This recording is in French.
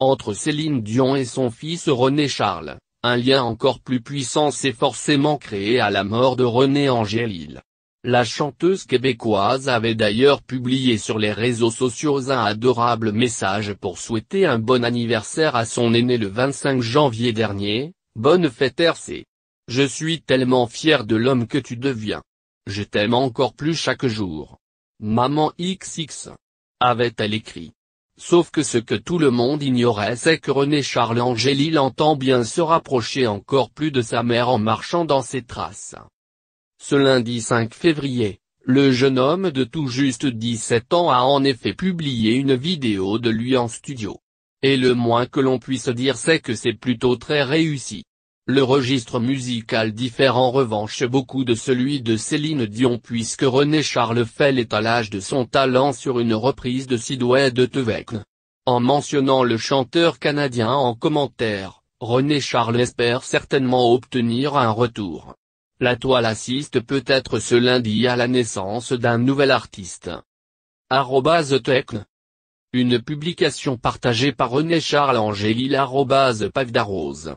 Entre Céline Dion et son fils René Charles, un lien encore plus puissant s'est forcément créé à la mort de René Angélil. La chanteuse québécoise avait d'ailleurs publié sur les réseaux sociaux un adorable message pour souhaiter un bon anniversaire à son aîné le 25 janvier dernier, Bonne fête RC. Je suis tellement fier de l'homme que tu deviens. Je t'aime encore plus chaque jour. Maman XX. Avait-elle écrit. Sauf que ce que tout le monde ignorait c'est que René Charles Angéli l'entend bien se rapprocher encore plus de sa mère en marchant dans ses traces. Ce lundi 5 février, le jeune homme de tout juste 17 ans a en effet publié une vidéo de lui en studio. Et le moins que l'on puisse dire c'est que c'est plutôt très réussi. Le registre musical diffère en revanche beaucoup de celui de Céline Dion puisque René Charles fait l'étalage de son talent sur une reprise de Sidway de Tevec. En mentionnant le chanteur canadien en commentaire, René Charles espère certainement obtenir un retour. La toile assiste peut-être ce lundi à la naissance d'un nouvel artiste. Tecne. Une publication partagée par René Charles Angélil Pavdarose.